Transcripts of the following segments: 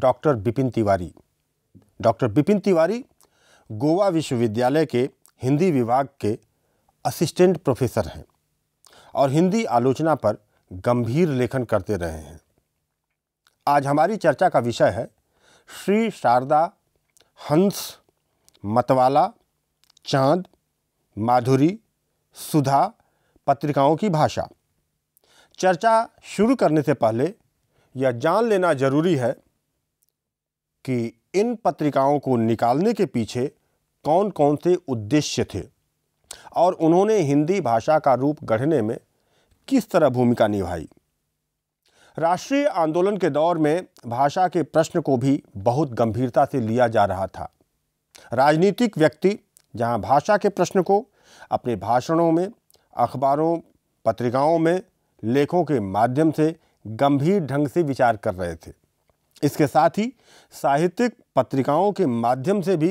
Doctor Bipin Tiwari doctor Bipin Tiwari Goa विश्वविद्यालय के हिंदी विभाग के असिस्टेंट प्रोफेसर हैं और हिंदी आलोचना पर गंभीर लेखन करते रहे हैं आज हमारी चर्चा का विषय है श्री शारदा हंस मतवाला चांद माधुरी सुधा पत्रिकाओं की भाषा चर्चा शुरू करने से पहले यह जान लेना जरूरी है कि इन पत्रिकाओं को निकालने के पीछे कौन कौन से उद्देश्य थे और उन्होंने हिंदी भाषा का रूप गढ़ने में किस तरह भूमिका निभाई राष्ट्रीय आंदोलन के दौर में भाषा के प्रश्न को भी बहुत गंभीरता से लिया जा रहा था राजनीतिक व्यक्ति जहां भाषा के प्रश्न को अपने भाषणों में अखबारों पत्रिकाओं में लेखों के माध्यम से गंभीर ढंग से विचार कर रहे थे इसके साथ ही साहित्यिक पत्रिकाओं के माध्यम से भी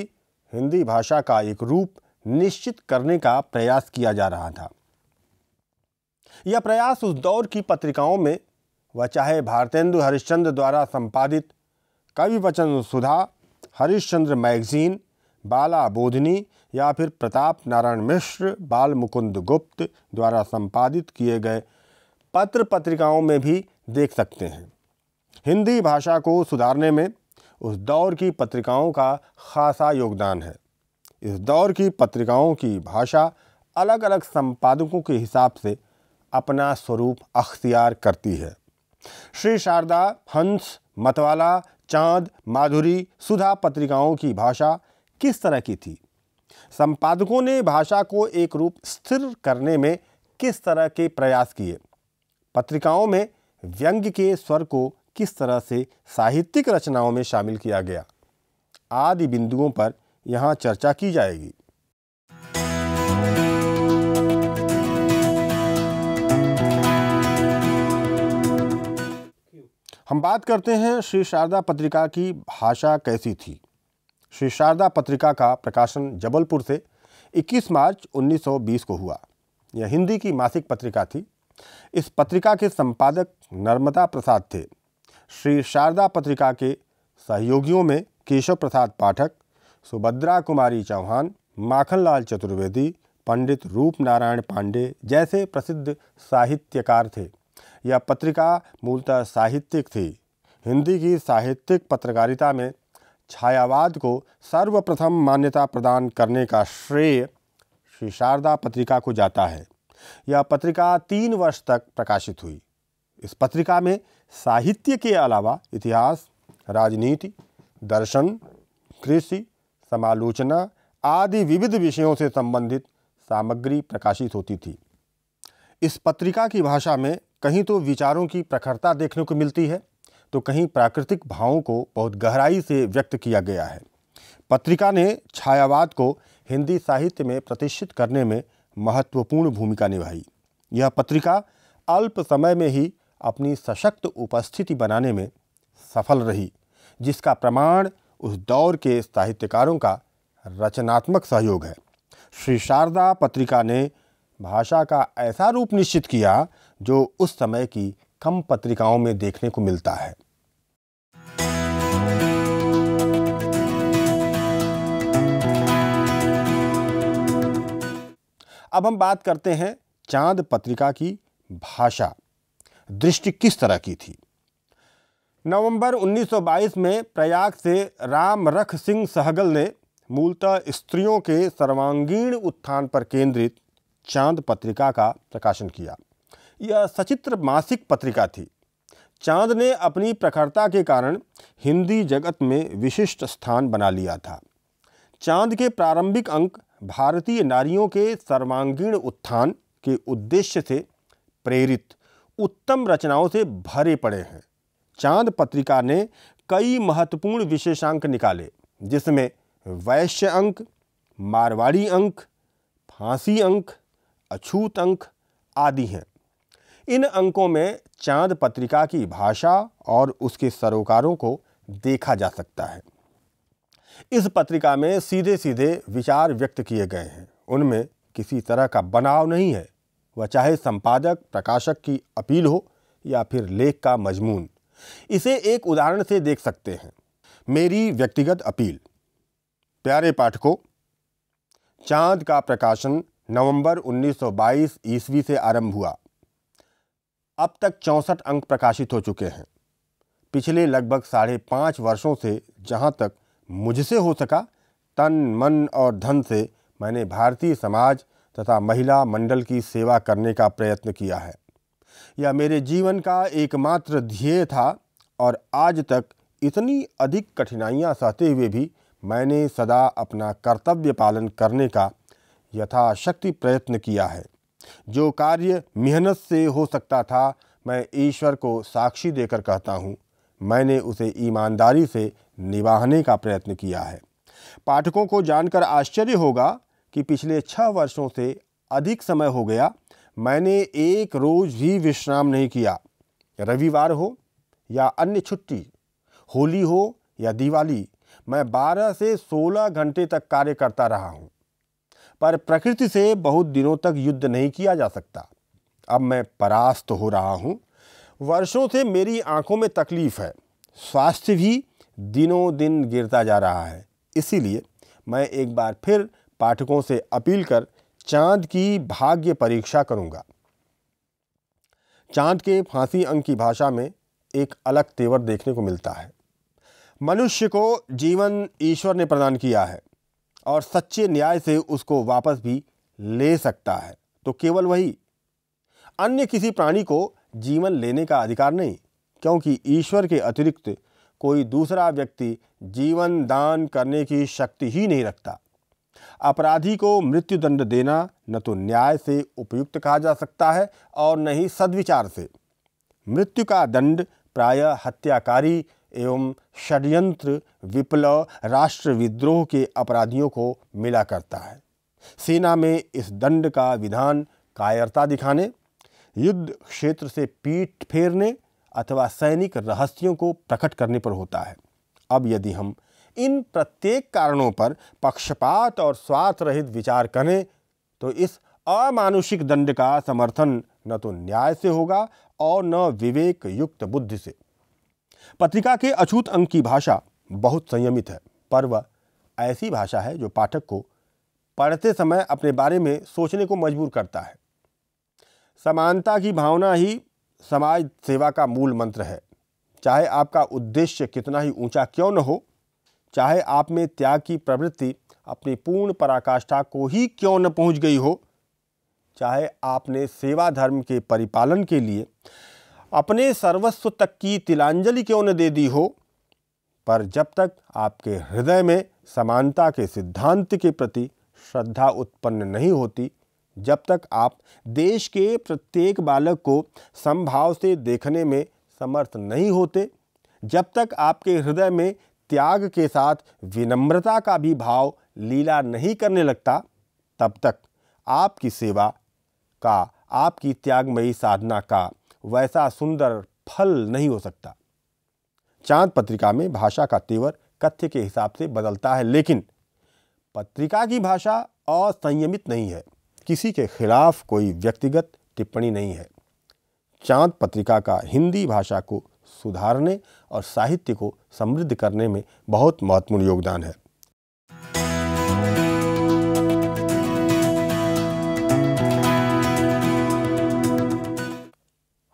हिंदी भाषा का एक रूप निश्चित करने का प्रयास किया जा रहा था यह प्रयास उस दौर की पत्रिकाओं में वह चाहे भारतेंदु हरिश्चंद्र द्वारा संपादित कवि वचन सुधा हरिश्चंद्र मैगजीन बाला बोधनी या फिर प्रताप नारायण मिश्र बाल मुकुंद गुप्त द्वारा संपादित किए गए पत्र पत्रिकाओं में भी देख सकते हैं हिंदी भाषा को सुधारने में उस दौर की पत्रिकाओं का खासा योगदान है इस दौर की पत्रिकाओं की भाषा अलग अलग संपादकों के हिसाब से अपना स्वरूप अख्तियार करती है श्री शारदा हंस मतवाला चांद माधुरी सुधा पत्रिकाओं की भाषा किस तरह की थी संपादकों ने भाषा को एक रूप स्थिर करने में किस तरह के प्रयास किए पत्रिकाओं में व्यंग्य के स्वर को किस तरह से साहित्यिक रचनाओं में शामिल किया गया आदि बिंदुओं पर यहाँ चर्चा की जाएगी हम बात करते हैं श्री शारदा पत्रिका की भाषा कैसी थी श्री शारदा पत्रिका का प्रकाशन जबलपुर से 21 मार्च 1920 को हुआ यह हिंदी की मासिक पत्रिका थी इस पत्रिका के संपादक नर्मदा प्रसाद थे श्री शारदा पत्रिका के सहयोगियों में केशव प्रसाद पाठक सुभद्रा कुमारी चौहान माखनलाल चतुर्वेदी पंडित रूप नारायण पांडे जैसे प्रसिद्ध साहित्यकार थे यह पत्रिका मूलतः साहित्यिक थी हिंदी की साहित्यिक पत्रकारिता में छायावाद को सर्वप्रथम मान्यता प्रदान करने का श्रेय श्री शारदा पत्रिका को जाता है यह पत्रिका तीन वर्ष तक प्रकाशित हुई इस पत्रिका में साहित्य के अलावा इतिहास राजनीति दर्शन कृषि समालोचना आदि विविध विषयों से संबंधित सामग्री प्रकाशित होती थी इस पत्रिका की भाषा में कहीं तो विचारों की प्रखरता देखने को मिलती है तो कहीं प्राकृतिक भावों को बहुत गहराई से व्यक्त किया गया है पत्रिका ने छायावाद को हिंदी साहित्य में प्रतिष्ठित करने में महत्वपूर्ण भूमिका निभाई यह पत्रिका अल्प समय में ही अपनी सशक्त उपस्थिति बनाने में सफल रही जिसका प्रमाण उस दौर के साहित्यकारों का रचनात्मक सहयोग है श्री शारदा पत्रिका ने भाषा का ऐसा रूप निश्चित किया जो उस समय की कम पत्रिकाओं में देखने को मिलता है अब हम बात करते हैं चांद पत्रिका की भाषा दृष्टि किस तरह की थी नवंबर 1922 में प्रयाग से राम रख सिंह सहगल ने मूलतः स्त्रियों के सर्वांगीण उत्थान पर केंद्रित चांद पत्रिका का प्रकाशन किया यह सचित्र मासिक पत्रिका थी चांद ने अपनी प्रखरता के कारण हिंदी जगत में विशिष्ट स्थान बना लिया था चांद के प्रारंभिक अंक भारतीय नारियों के सर्वांगीण उत्थान के उद्देश्य से प्रेरित उत्तम रचनाओं से भरे पड़े हैं चांद पत्रिका ने कई महत्वपूर्ण विशेषांक निकाले जिसमें वैश्य अंक मारवाड़ी अंक फांसी अंक अछूत अंक आदि हैं इन अंकों में चांद पत्रिका की भाषा और उसके सरोकारों को देखा जा सकता है इस पत्रिका में सीधे सीधे विचार व्यक्त किए गए हैं उनमें किसी तरह का बनाव नहीं है वह चाहे संपादक प्रकाशक की अपील हो या फिर लेख का मजमून इसे एक उदाहरण से देख सकते हैं मेरी व्यक्तिगत अपील प्यारे पाठकों चांद का प्रकाशन नवंबर 1922 ईस्वी से आरंभ हुआ अब तक चौंसठ अंक प्रकाशित हो चुके हैं पिछले लगभग साढ़े पाँच वर्षों से जहाँ तक मुझसे हो सका तन मन और धन से मैंने भारतीय समाज तथा महिला मंडल की सेवा करने का प्रयत्न किया है यह मेरे जीवन का एकमात्र ध्येय था और आज तक इतनी अधिक कठिनाइयां सहते हुए भी मैंने सदा अपना कर्तव्य पालन करने का यथाशक्ति प्रयत्न किया है जो कार्य मेहनत से हो सकता था मैं ईश्वर को साक्षी देकर कहता हूँ मैंने उसे ईमानदारी से निभाने का प्रयत्न किया है पाठकों को जानकर आश्चर्य होगा कि पिछले छः वर्षों से अधिक समय हो गया मैंने एक रोज़ भी विश्राम नहीं किया रविवार हो या अन्य छुट्टी होली हो या दिवाली मैं 12 से 16 घंटे तक कार्य करता रहा हूँ पर प्रकृति से बहुत दिनों तक युद्ध नहीं किया जा सकता अब मैं परास्त हो रहा हूँ वर्षों से मेरी आंखों में तकलीफ़ है स्वास्थ्य भी दिनों दिन गिरता जा रहा है इसीलिए मैं एक बार फिर पाठकों से अपील कर चांद की भाग्य परीक्षा करूंगा। चांद के फांसी अंक की भाषा में एक अलग तेवर देखने को मिलता है मनुष्य को जीवन ईश्वर ने प्रदान किया है और सच्चे न्याय से उसको वापस भी ले सकता है तो केवल वही अन्य किसी प्राणी को जीवन लेने का अधिकार नहीं क्योंकि ईश्वर के अतिरिक्त कोई दूसरा व्यक्ति जीवन दान करने की शक्ति ही नहीं रखता अपराधी को मृत्युदंड देना न तो न्याय से उपयुक्त कहा जा सकता है और न ही सद्विचार से मृत्यु का दंड प्राय हत्याकारी एवं षड्यंत्र विप्लव राष्ट्र विद्रोह के अपराधियों को मिला करता है सेना में इस दंड का विधान कायरता दिखाने युद्ध क्षेत्र से पीठ फेरने अथवा सैनिक रहस्यों को प्रकट करने पर होता है अब यदि हम इन प्रत्येक कारणों पर पक्षपात और स्वार्थ रहित विचार करें तो इस अमानुषिक दंड का समर्थन न तो न्याय से होगा और न विवेक युक्त बुद्धि से पत्रिका के अछूत अंक की भाषा बहुत संयमित है पर वह ऐसी भाषा है जो पाठक को पढ़ते समय अपने बारे में सोचने को मजबूर करता है समानता की भावना ही समाज सेवा का मूल मंत्र है चाहे आपका उद्देश्य कितना ही ऊंचा क्यों न हो चाहे आप में त्याग की प्रवृत्ति अपनी पूर्ण पराकाष्ठा को ही क्यों न पहुंच गई हो चाहे आपने सेवा धर्म के परिपालन के लिए अपने सर्वस्व तक की तिलांजलि क्यों न दे दी हो पर जब तक आपके हृदय में समानता के सिद्धांत के प्रति श्रद्धा उत्पन्न नहीं होती जब तक आप देश के प्रत्येक बालक को समभाव से देखने में समर्थ नहीं होते जब तक आपके हृदय में त्याग के साथ विनम्रता का भी भाव लीला नहीं करने लगता तब तक आपकी सेवा का आपकी त्यागमयी साधना का वैसा सुंदर फल नहीं हो सकता चांद पत्रिका में भाषा का तेवर कथ्य के हिसाब से बदलता है लेकिन पत्रिका की भाषा असंयमित नहीं है किसी के खिलाफ कोई व्यक्तिगत टिप्पणी नहीं है चांद पत्रिका का हिंदी भाषा को सुधारने और साहित्य को समृद्ध करने में बहुत महत्वपूर्ण योगदान है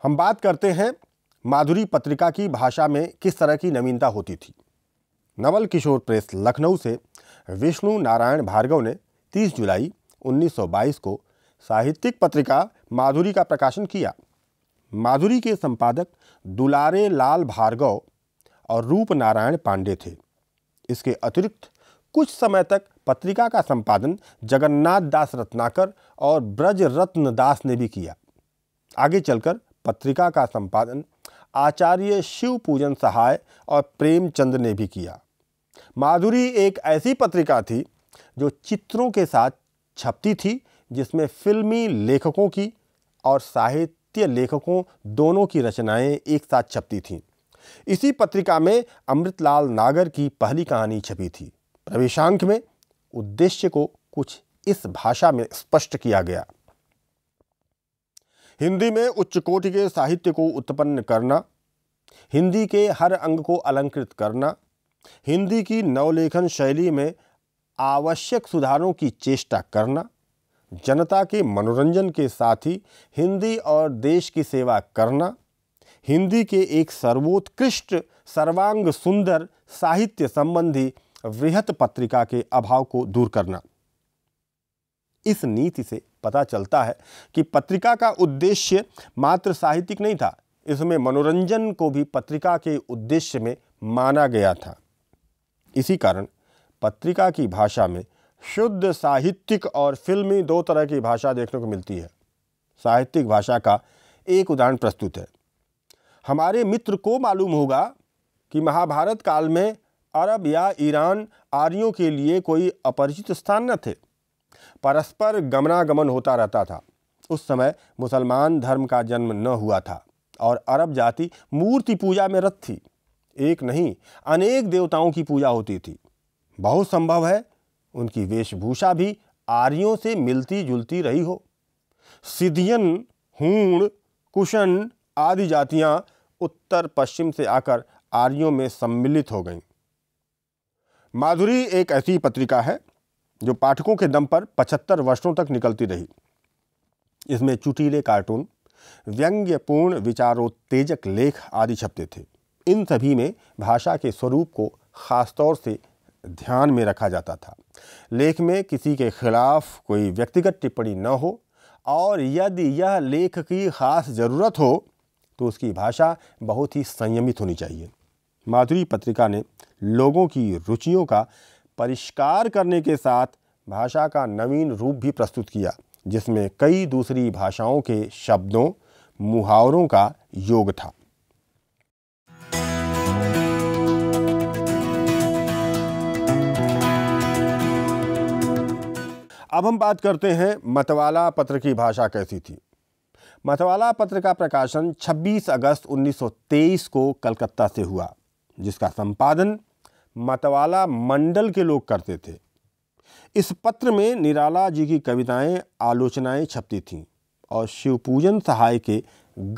हम बात करते हैं माधुरी पत्रिका की भाषा में किस तरह की नवीनता होती थी नवल किशोर प्रेस लखनऊ से विष्णु नारायण भार्गव ने 30 जुलाई 1922 को साहित्यिक पत्रिका माधुरी का प्रकाशन किया माधुरी के संपादक दुलारे लाल भार्गव और रूप नारायण पांडे थे इसके अतिरिक्त कुछ समय तक पत्रिका का संपादन जगन्नाथ दास रत्नाकर और ब्रज रत्न दास ने भी किया आगे चलकर पत्रिका का संपादन आचार्य शिव पूजन सहाय और प्रेमचंद ने भी किया माधुरी एक ऐसी पत्रिका थी जो चित्रों के साथ छपती थी जिसमें फिल्मी लेखकों की और साहित्य साहित्य लेखकों दोनों की रचनाएं एक साथ छपती थीं इसी पत्रिका में अमृतलाल नागर की पहली कहानी छपी थी प्रवेशांक में उद्देश्य को कुछ इस भाषा में स्पष्ट किया गया हिंदी में उच्च कोटि के साहित्य को उत्पन्न करना हिंदी के हर अंग को अलंकृत करना हिंदी की नवलेखन शैली में आवश्यक सुधारों की चेष्टा करना जनता के मनोरंजन के साथ ही हिंदी और देश की सेवा करना हिंदी के एक सर्वोत्कृष्ट सर्वांग सुंदर साहित्य संबंधी वृहत पत्रिका के अभाव को दूर करना इस नीति से पता चलता है कि पत्रिका का उद्देश्य मात्र साहित्यिक नहीं था इसमें मनोरंजन को भी पत्रिका के उद्देश्य में माना गया था इसी कारण पत्रिका की भाषा में शुद्ध साहित्यिक और फिल्मी दो तरह की भाषा देखने को मिलती है साहित्यिक भाषा का एक उदाहरण प्रस्तुत है हमारे मित्र को मालूम होगा कि महाभारत काल में अरब या ईरान आर्यों के लिए कोई अपरिचित स्थान न थे परस्पर गमनागमन होता रहता था उस समय मुसलमान धर्म का जन्म न हुआ था और अरब जाति मूर्ति पूजा में रत थी एक नहीं अनेक देवताओं की पूजा होती थी बहुत संभव है उनकी वेशभूषा भी आर्यों से मिलती जुलती रही हो सिधियन हूण कुशन आदि जातियां उत्तर पश्चिम से आकर आर्यों में सम्मिलित हो गईं माधुरी एक ऐसी पत्रिका है जो पाठकों के दम पर पचहत्तर वर्षों तक निकलती रही इसमें चुटीले कार्टून व्यंग्यपूर्ण विचारोत्तेजक लेख आदि छपते थे इन सभी में भाषा के स्वरूप को खासतौर से ध्यान में रखा जाता था लेख में किसी के खिलाफ कोई व्यक्तिगत टिप्पणी न हो और यदि यह लेख की खास ज़रूरत हो तो उसकी भाषा बहुत ही संयमित होनी चाहिए माधुरी पत्रिका ने लोगों की रुचियों का परिष्कार करने के साथ भाषा का नवीन रूप भी प्रस्तुत किया जिसमें कई दूसरी भाषाओं के शब्दों मुहावरों का योग था अब हम बात करते हैं मतवाला पत्र की भाषा कैसी थी मतवाला पत्र का प्रकाशन 26 अगस्त 1923 को कलकत्ता से हुआ जिसका संपादन मतवाला मंडल के लोग करते थे इस पत्र में निराला जी की कविताएं आलोचनाएं छपती थीं और शिवपूजन सहाय के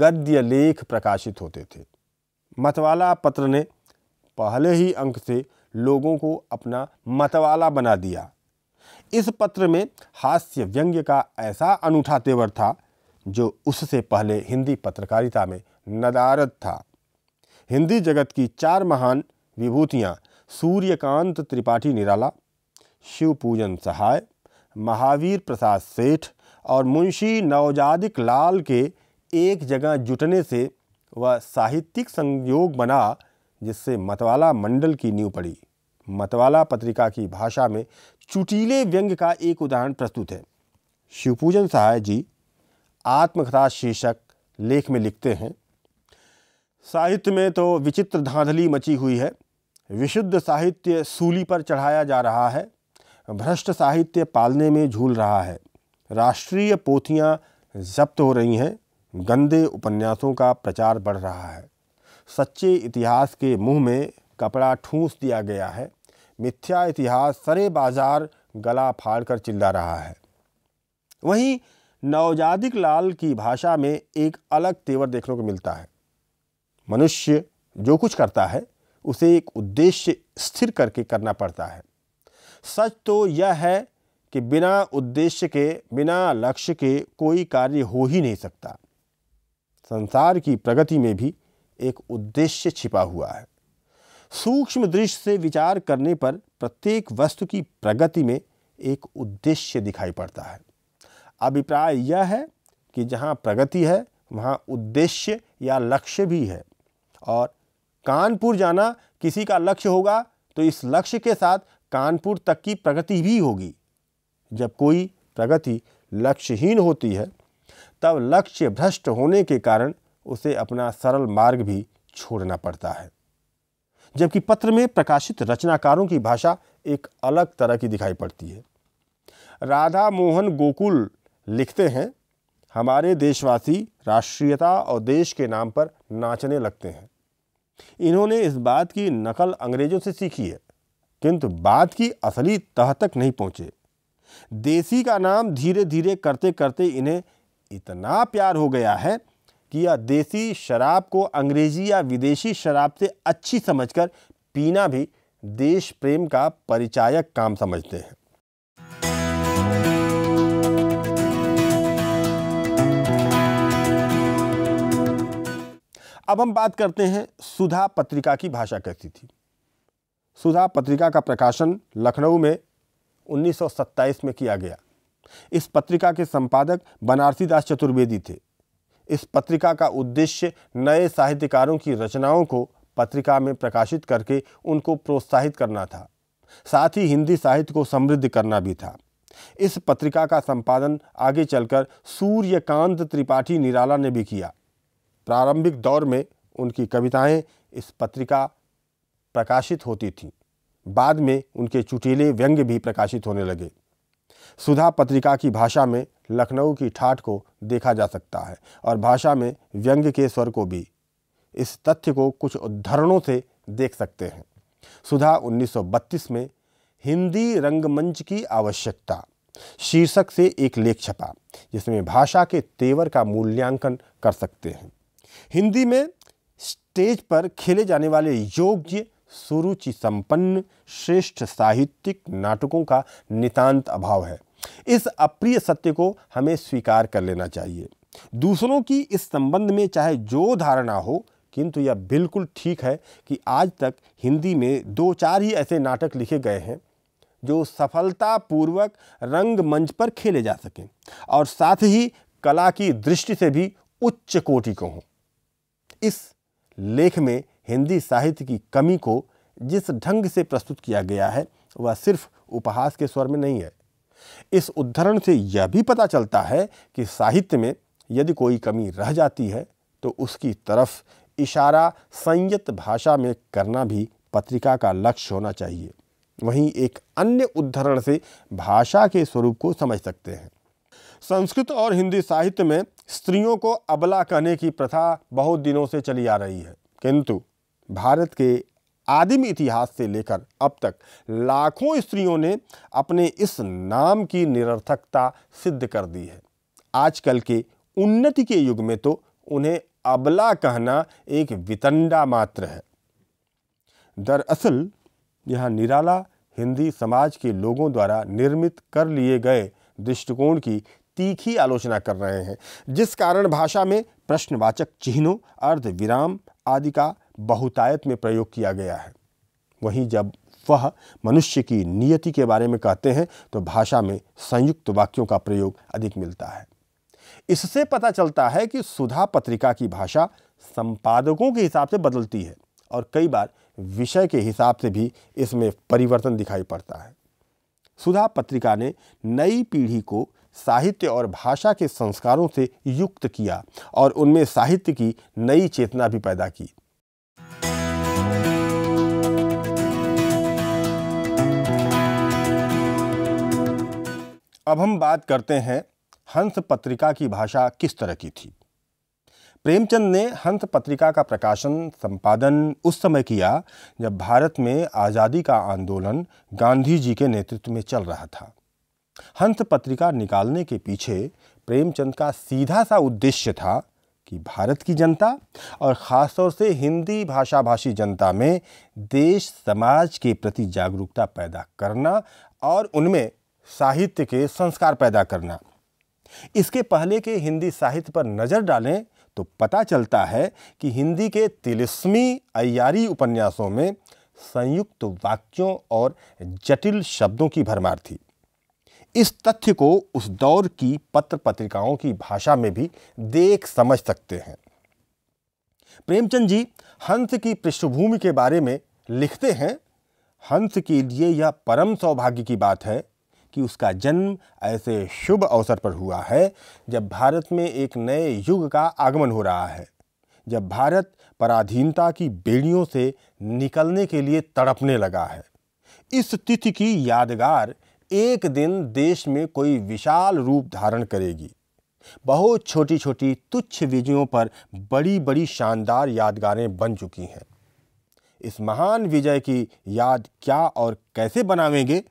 गद्य लेख प्रकाशित होते थे मतवाला पत्र ने पहले ही अंक से लोगों को अपना मतवाला बना दिया इस पत्र में हास्य व्यंग्य का ऐसा अनूठा तेवर था जो उससे पहले हिंदी पत्रकारिता में नदारद था हिंदी जगत की चार महान विभूतियाँ सूर्यकांत त्रिपाठी निराला शिव पूजन सहाय महावीर प्रसाद सेठ और मुंशी नवजादिक लाल के एक जगह जुटने से वह साहित्यिक संयोग बना जिससे मतवाला मंडल की नींव पड़ी मतवाला पत्रिका की भाषा में चुटीले व्यंग का एक उदाहरण प्रस्तुत है शिवपूजन सहाय जी आत्मकथा शीर्षक लेख में लिखते हैं साहित्य में तो विचित्र धांधली मची हुई है विशुद्ध साहित्य सूली पर चढ़ाया जा रहा है भ्रष्ट साहित्य पालने में झूल रहा है राष्ट्रीय पोथियाँ जब्त हो रही हैं गंदे उपन्यासों का प्रचार बढ़ रहा है सच्चे इतिहास के मुंह में कपड़ा ठूंस दिया गया है मिथ्या इतिहास सरे बाजार गला फाड़ कर चिल्ला रहा है वहीं नवजातिक लाल की भाषा में एक अलग तेवर देखने को मिलता है मनुष्य जो कुछ करता है उसे एक उद्देश्य स्थिर करके करना पड़ता है सच तो यह है कि बिना उद्देश्य के बिना लक्ष्य के कोई कार्य हो ही नहीं सकता संसार की प्रगति में भी एक उद्देश्य छिपा हुआ है सूक्ष्म दृष्टि से विचार करने पर प्रत्येक वस्तु की प्रगति में एक उद्देश्य दिखाई पड़ता है अभिप्राय यह है कि जहाँ प्रगति है वहाँ उद्देश्य या लक्ष्य भी है और कानपुर जाना किसी का लक्ष्य होगा तो इस लक्ष्य के साथ कानपुर तक की प्रगति भी होगी जब कोई प्रगति लक्ष्यहीन होती है तब लक्ष्य भ्रष्ट होने के कारण उसे अपना सरल मार्ग भी छोड़ना पड़ता है जबकि पत्र में प्रकाशित रचनाकारों की भाषा एक अलग तरह की दिखाई पड़ती है राधा मोहन गोकुल लिखते हैं हमारे देशवासी राष्ट्रीयता और देश के नाम पर नाचने लगते हैं इन्होंने इस बात की नकल अंग्रेजों से सीखी है किंतु बात की असली तह तक नहीं पहुँचे देसी का नाम धीरे धीरे करते करते इन्हें इतना प्यार हो गया है कि यह देसी शराब को अंग्रेजी या विदेशी शराब से अच्छी समझकर पीना भी देश प्रेम का परिचायक काम समझते हैं अब हम बात करते हैं सुधा पत्रिका की भाषा कैसी थी सुधा पत्रिका का प्रकाशन लखनऊ में 1927 में किया गया इस पत्रिका के संपादक बनारसीदास चतुर्वेदी थे इस पत्रिका का उद्देश्य नए साहित्यकारों की रचनाओं को पत्रिका में प्रकाशित करके उनको प्रोत्साहित करना था साथ ही हिंदी साहित्य को समृद्ध करना भी था इस पत्रिका का संपादन आगे चलकर सूर्यकांत त्रिपाठी निराला ने भी किया प्रारंभिक दौर में उनकी कविताएं इस पत्रिका प्रकाशित होती थीं बाद में उनके चुटीले व्यंग्य भी प्रकाशित होने लगे सुधा पत्रिका की भाषा में लखनऊ की ठाठ को देखा जा सकता है और भाषा में व्यंग्य के स्वर को भी इस तथ्य को कुछ उद्धरणों से देख सकते हैं सुधा 1932 में हिंदी रंगमंच की आवश्यकता शीर्षक से एक लेख छपा जिसमें भाषा के तेवर का मूल्यांकन कर सकते हैं हिंदी में स्टेज पर खेले जाने वाले योग्य सुरुचि संपन्न श्रेष्ठ साहित्यिक नाटकों का नितांत अभाव है इस अप्रिय सत्य को हमें स्वीकार कर लेना चाहिए दूसरों की इस संबंध में चाहे जो धारणा हो किंतु यह बिल्कुल ठीक है कि आज तक हिंदी में दो चार ही ऐसे नाटक लिखे गए हैं जो सफलतापूर्वक रंगमंच पर खेले जा सकें और साथ ही कला की दृष्टि से भी उच्च कोटि को हों इस लेख में हिंदी साहित्य की कमी को जिस ढंग से प्रस्तुत किया गया है वह सिर्फ उपहास के स्वर में नहीं है इस उद्धरण से यह भी पता चलता है कि साहित्य में यदि कोई कमी रह जाती है तो उसकी तरफ इशारा संयत भाषा में करना भी पत्रिका का लक्ष्य होना चाहिए वहीं एक अन्य उद्धरण से भाषा के स्वरूप को समझ सकते हैं संस्कृत और हिंदी साहित्य में स्त्रियों को अबला कहने की प्रथा बहुत दिनों से चली आ रही है किंतु भारत के आदिम इतिहास से लेकर अब तक लाखों स्त्रियों ने अपने इस नाम की निरर्थकता सिद्ध कर दी है आजकल के उन्नति के युग में तो उन्हें अबला कहना एक वितंडा मात्र है दरअसल यह निराला हिंदी समाज के लोगों द्वारा निर्मित कर लिए गए दृष्टिकोण की तीखी आलोचना कर रहे हैं जिस कारण भाषा में प्रश्नवाचक चिन्हों अर्धविराम आदि का बहुतायत में प्रयोग किया गया है वहीं जब वह मनुष्य की नियति के बारे में कहते हैं तो भाषा में संयुक्त वाक्यों का प्रयोग अधिक मिलता है इससे पता चलता है कि सुधा पत्रिका की भाषा संपादकों के हिसाब से बदलती है और कई बार विषय के हिसाब से भी इसमें परिवर्तन दिखाई पड़ता है सुधा पत्रिका ने नई पीढ़ी को साहित्य और भाषा के संस्कारों से युक्त किया और उनमें साहित्य की नई चेतना भी पैदा की अब हम बात करते हैं हंस पत्रिका की भाषा किस तरह की थी प्रेमचंद ने हंस पत्रिका का प्रकाशन संपादन उस समय किया जब भारत में आज़ादी का आंदोलन गांधी जी के नेतृत्व में चल रहा था हंस पत्रिका निकालने के पीछे प्रेमचंद का सीधा सा उद्देश्य था कि भारत की जनता और ख़ासतौर से हिंदी भाषा भाषी जनता में देश समाज के प्रति जागरूकता पैदा करना और उनमें साहित्य के संस्कार पैदा करना इसके पहले के हिंदी साहित्य पर नज़र डालें तो पता चलता है कि हिंदी के तिलस्मी अयारी उपन्यासों में संयुक्त वाक्यों और जटिल शब्दों की भरमार थी इस तथ्य को उस दौर की पत्र पत्रिकाओं की भाषा में भी देख समझ सकते हैं प्रेमचंद जी हंस की पृष्ठभूमि के बारे में लिखते हैं हंस के लिए यह परम सौभाग्य की बात है कि उसका जन्म ऐसे शुभ अवसर पर हुआ है जब भारत में एक नए युग का आगमन हो रहा है जब भारत पराधीनता की बेड़ियों से निकलने के लिए तड़पने लगा है इस तिथि की यादगार एक दिन देश में कोई विशाल रूप धारण करेगी बहुत छोटी छोटी तुच्छ विजयों पर बड़ी बड़ी शानदार यादगारें बन चुकी हैं इस महान विजय की याद क्या और कैसे बनावेंगे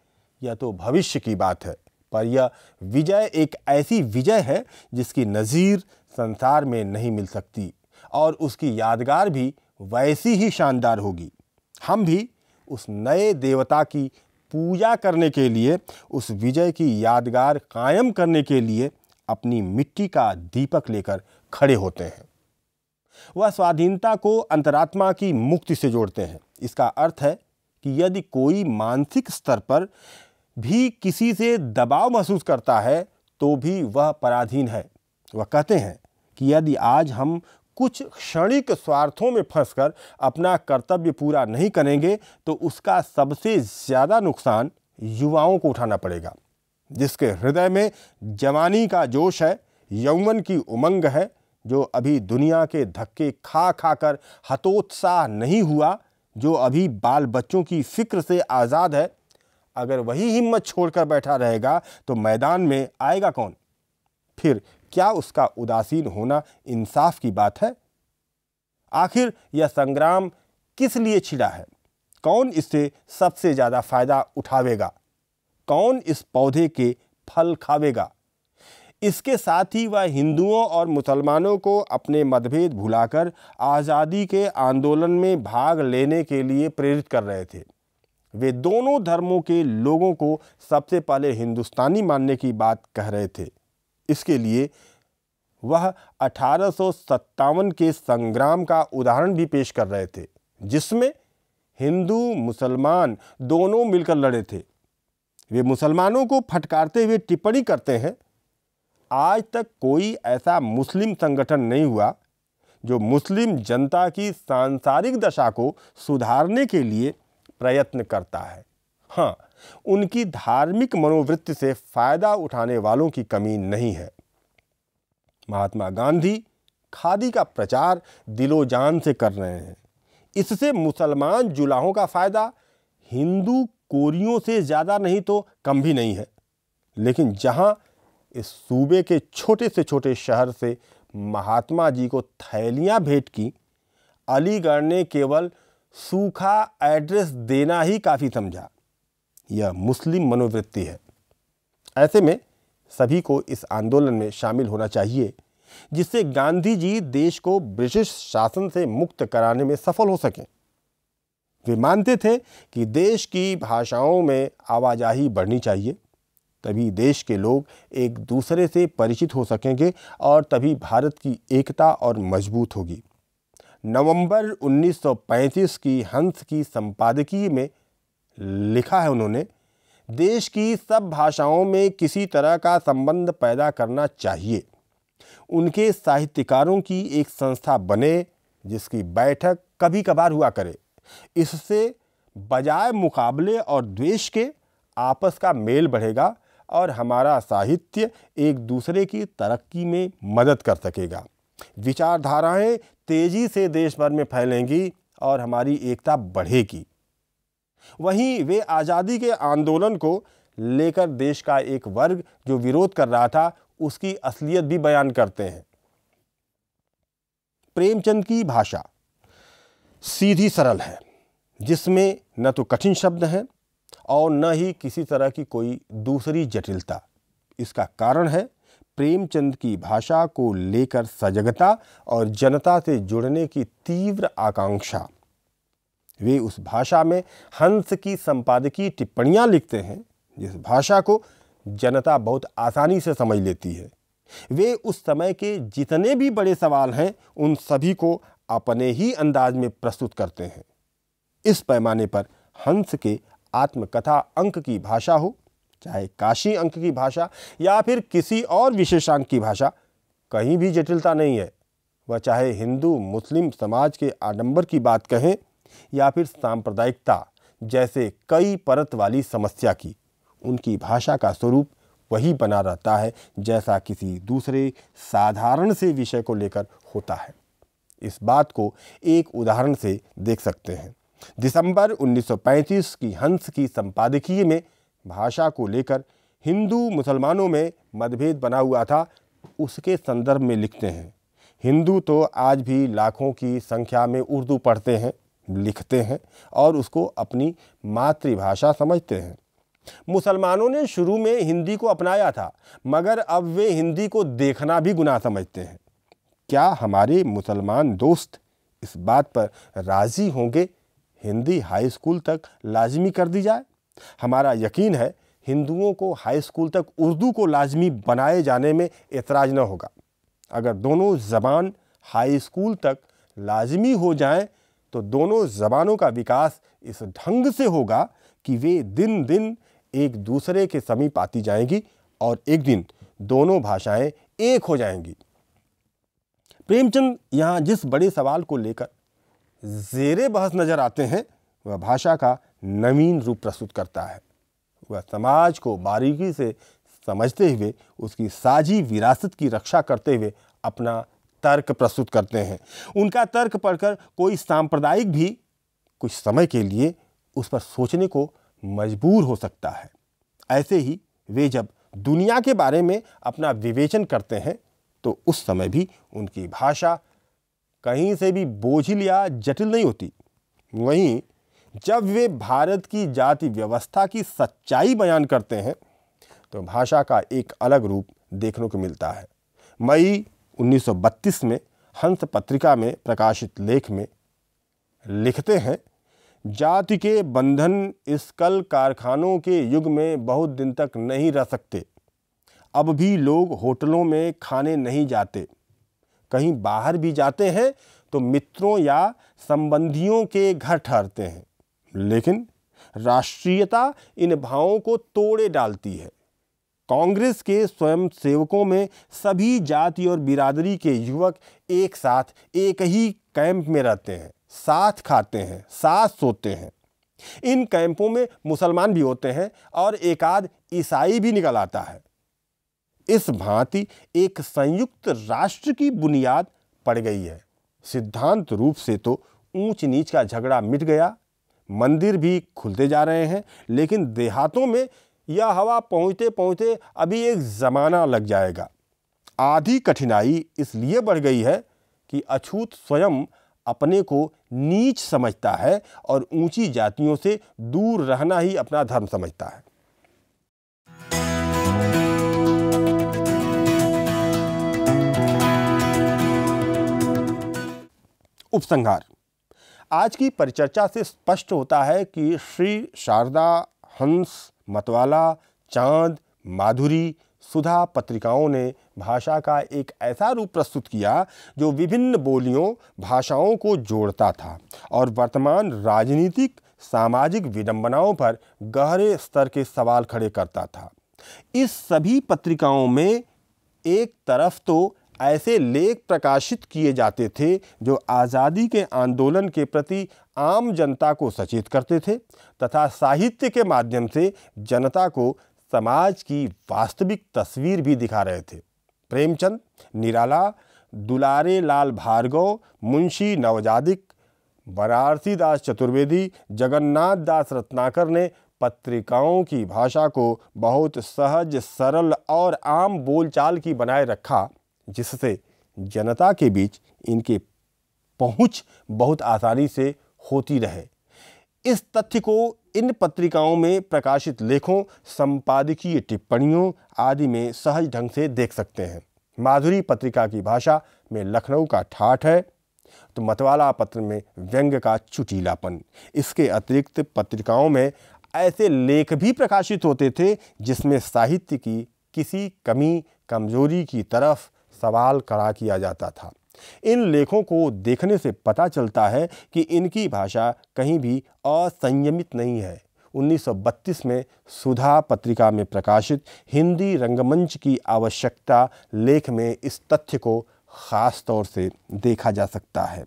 या तो भविष्य की बात है पर यह विजय एक ऐसी विजय है जिसकी नज़ीर संसार में नहीं मिल सकती और उसकी यादगार भी वैसी ही शानदार होगी हम भी उस नए देवता की पूजा करने के लिए उस विजय की यादगार कायम करने के लिए अपनी मिट्टी का दीपक लेकर खड़े होते हैं वह स्वाधीनता को अंतरात्मा की मुक्ति से जोड़ते हैं इसका अर्थ है कि यदि कोई मानसिक स्तर पर भी किसी से दबाव महसूस करता है तो भी वह पराधीन है वह कहते हैं कि यदि आज हम कुछ क्षणिक स्वार्थों में फंसकर अपना कर्तव्य पूरा नहीं करेंगे तो उसका सबसे ज़्यादा नुकसान युवाओं को उठाना पड़ेगा जिसके हृदय में जवानी का जोश है यौवन की उमंग है जो अभी दुनिया के धक्के खा खा कर हतोत्साह नहीं हुआ जो अभी बाल बच्चों की फिक्र से आज़ाद है अगर वही हिम्मत छोड़कर बैठा रहेगा तो मैदान में आएगा कौन फिर क्या उसका उदासीन होना इंसाफ की बात है आखिर यह संग्राम किस लिए छिड़ा है कौन इससे सबसे ज़्यादा फायदा उठावेगा कौन इस पौधे के फल खावेगा इसके साथ ही वह हिंदुओं और मुसलमानों को अपने मतभेद भुलाकर आज़ादी के आंदोलन में भाग लेने के लिए प्रेरित कर रहे थे वे दोनों धर्मों के लोगों को सबसे पहले हिंदुस्तानी मानने की बात कह रहे थे इसके लिए वह अठारह के संग्राम का उदाहरण भी पेश कर रहे थे जिसमें हिंदू मुसलमान दोनों मिलकर लड़े थे वे मुसलमानों को फटकारते हुए टिप्पणी करते हैं आज तक कोई ऐसा मुस्लिम संगठन नहीं हुआ जो मुस्लिम जनता की सांसारिक दशा को सुधारने के लिए प्रयत्न करता है हाँ उनकी धार्मिक मनोवृत्ति से फायदा उठाने वालों की कमी नहीं है महात्मा गांधी खादी का प्रचार दिलोजान से कर रहे हैं इससे मुसलमान जुलाहों का फ़ायदा हिंदू कोरियों से ज़्यादा नहीं तो कम भी नहीं है लेकिन जहाँ इस सूबे के छोटे से छोटे शहर से महात्मा जी को थैलियाँ भेंट की अलीगढ़ ने केवल सूखा एड्रेस देना ही काफ़ी समझा यह मुस्लिम मनोवृत्ति है ऐसे में सभी को इस आंदोलन में शामिल होना चाहिए जिससे गांधी जी देश को ब्रिटिश शासन से मुक्त कराने में सफल हो सकें वे मानते थे कि देश की भाषाओं में आवाजाही बढ़नी चाहिए तभी देश के लोग एक दूसरे से परिचित हो सकेंगे और तभी भारत की एकता और मजबूत होगी नवंबर 1935 की हंस की संपादकीय में लिखा है उन्होंने देश की सब भाषाओं में किसी तरह का संबंध पैदा करना चाहिए उनके साहित्यकारों की एक संस्था बने जिसकी बैठक कभी कभार हुआ करे इससे बजाय मुकाबले और द्वेष के आपस का मेल बढ़ेगा और हमारा साहित्य एक दूसरे की तरक्की में मदद कर सकेगा विचारधाराएं तेजी से देश भर में फैलेंगी और हमारी एकता बढ़ेगी वहीं वे आज़ादी के आंदोलन को लेकर देश का एक वर्ग जो विरोध कर रहा था उसकी असलियत भी बयान करते हैं प्रेमचंद की भाषा सीधी सरल है जिसमें न तो कठिन शब्द हैं और न ही किसी तरह की कोई दूसरी जटिलता इसका कारण है प्रेमचंद की भाषा को लेकर सजगता और जनता से जुड़ने की तीव्र आकांक्षा वे उस भाषा में हंस की संपादकीय टिप्पणियां लिखते हैं जिस भाषा को जनता बहुत आसानी से समझ लेती है वे उस समय के जितने भी बड़े सवाल हैं उन सभी को अपने ही अंदाज में प्रस्तुत करते हैं इस पैमाने पर हंस के आत्मकथा अंक की भाषा हो चाहे काशी अंक की भाषा या फिर किसी और विशेषांक की भाषा कहीं भी जटिलता नहीं है वह चाहे हिंदू मुस्लिम समाज के आडंबर की बात कहें या फिर सांप्रदायिकता जैसे कई परत वाली समस्या की उनकी भाषा का स्वरूप वही बना रहता है जैसा किसी दूसरे साधारण से विषय को लेकर होता है इस बात को एक उदाहरण से देख सकते हैं दिसंबर 1935 की हंस की संपादकीय में भाषा को लेकर हिंदू मुसलमानों में मतभेद बना हुआ था उसके संदर्भ में लिखते हैं हिंदू तो आज भी लाखों की संख्या में उर्दू पढ़ते हैं लिखते हैं और उसको अपनी मातृभाषा समझते हैं मुसलमानों ने शुरू में हिंदी को अपनाया था मगर अब वे हिंदी को देखना भी गुनाह समझते हैं क्या हमारे मुसलमान दोस्त इस बात पर राज़ी होंगे हिंदी हाई स्कूल तक लाजमी कर दी जाए हमारा यकीन है हिंदुओं को हाई स्कूल तक उर्दू को लाजमी बनाए जाने में एतराज़ न होगा अगर दोनों ज़बान हाई स्कूल तक लाजमी हो जाएं तो दोनों ज़बानों का विकास इस ढंग से होगा कि वे दिन दिन एक दूसरे के समीप आती जाएंगी और एक दिन दोनों भाषाएं एक हो जाएंगी प्रेमचंद यहाँ जिस बड़े सवाल को लेकर जेरे बहस नज़र आते हैं वह भाषा का नवीन रूप प्रस्तुत करता है वह समाज को बारीकी से समझते हुए उसकी साझी विरासत की रक्षा करते हुए अपना तर्क प्रस्तुत करते हैं उनका तर्क पढ़कर कोई सांप्रदायिक भी कुछ समय के लिए उस पर सोचने को मजबूर हो सकता है ऐसे ही वे जब दुनिया के बारे में अपना विवेचन करते हैं तो उस समय भी उनकी भाषा कहीं से भी बोझिल या जटिल नहीं होती वहीं जब वे भारत की जाति व्यवस्था की सच्चाई बयान करते हैं तो भाषा का एक अलग रूप देखने को मिलता है मई 1932 में हंस पत्रिका में प्रकाशित लेख में लिखते हैं जाति के बंधन इस कल कारखानों के युग में बहुत दिन तक नहीं रह सकते अब भी लोग होटलों में खाने नहीं जाते कहीं बाहर भी जाते हैं तो मित्रों या संबंधियों के घर ठहरते हैं लेकिन राष्ट्रीयता इन भावों को तोड़े डालती है कांग्रेस के स्वयं सेवकों में सभी जाति और बिरादरी के युवक एक साथ एक ही कैंप में रहते हैं साथ खाते हैं साथ सोते हैं इन कैंपों में मुसलमान भी होते हैं और एकाध ईसाई भी निकल आता है इस भांति एक संयुक्त राष्ट्र की बुनियाद पड़ गई है सिद्धांत रूप से तो ऊंच नीच का झगड़ा मिट गया मंदिर भी खुलते जा रहे हैं लेकिन देहातों में यह हवा पहुँचते पहुँचते अभी एक ज़माना लग जाएगा आधी कठिनाई इसलिए बढ़ गई है कि अछूत स्वयं अपने को नीच समझता है और ऊंची जातियों से दूर रहना ही अपना धर्म समझता है उपसंहार आज की परिचर्चा से स्पष्ट होता है कि श्री शारदा हंस मतवाला चांद माधुरी सुधा पत्रिकाओं ने भाषा का एक ऐसा रूप प्रस्तुत किया जो विभिन्न बोलियों भाषाओं को जोड़ता था और वर्तमान राजनीतिक सामाजिक विडंबनाओं पर गहरे स्तर के सवाल खड़े करता था इस सभी पत्रिकाओं में एक तरफ तो ऐसे लेख प्रकाशित किए जाते थे जो आज़ादी के आंदोलन के प्रति आम जनता को सचेत करते थे तथा साहित्य के माध्यम से जनता को समाज की वास्तविक तस्वीर भी दिखा रहे थे प्रेमचंद निराला दुलारे लाल भार्गव मुंशी नवजादिक बनारसी दास चतुर्वेदी जगन्नाथ दास रत्नाकर ने पत्रिकाओं की भाषा को बहुत सहज सरल और आम बोलचाल की बनाए रखा जिससे जनता के बीच इनके पहुंच बहुत आसानी से होती रहे इस तथ्य को इन पत्रिकाओं में प्रकाशित लेखों संपादकीय टिप्पणियों आदि में सहज ढंग से देख सकते हैं माधुरी पत्रिका की भाषा में लखनऊ का ठाठ है तो मतवाला पत्र में व्यंग का चुटीलापन इसके अतिरिक्त पत्रिकाओं में ऐसे लेख भी प्रकाशित होते थे जिसमें साहित्य की किसी कमी कमजोरी की तरफ सवाल खड़ा किया जाता था इन लेखों को देखने से पता चलता है कि इनकी भाषा कहीं भी असंयमित नहीं है 1932 में सुधा पत्रिका में प्रकाशित हिंदी रंगमंच की आवश्यकता लेख में इस तथ्य को ख़ास तौर से देखा जा सकता है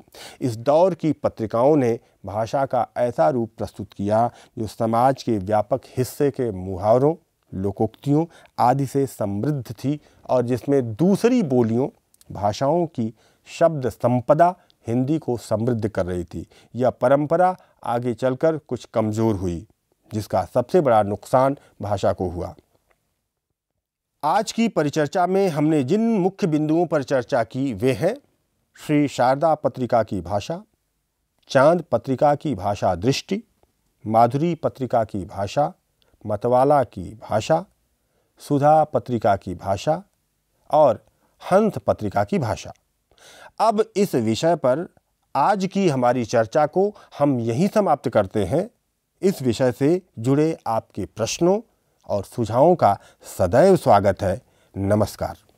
इस दौर की पत्रिकाओं ने भाषा का ऐसा रूप प्रस्तुत किया जो समाज के व्यापक हिस्से के मुहावरों लोकोक्तियों आदि से समृद्ध थी और जिसमें दूसरी बोलियों भाषाओं की शब्द संपदा हिंदी को समृद्ध कर रही थी यह परंपरा आगे चलकर कुछ कमज़ोर हुई जिसका सबसे बड़ा नुकसान भाषा को हुआ आज की परिचर्चा में हमने जिन मुख्य बिंदुओं पर चर्चा की वे हैं श्री शारदा पत्रिका की भाषा चांद पत्रिका की भाषा दृष्टि माधुरी पत्रिका की भाषा मतवाला की भाषा सुधा पत्रिका की भाषा और हंस पत्रिका की भाषा अब इस विषय पर आज की हमारी चर्चा को हम यहीं समाप्त करते हैं इस विषय से जुड़े आपके प्रश्नों और सुझावों का सदैव स्वागत है नमस्कार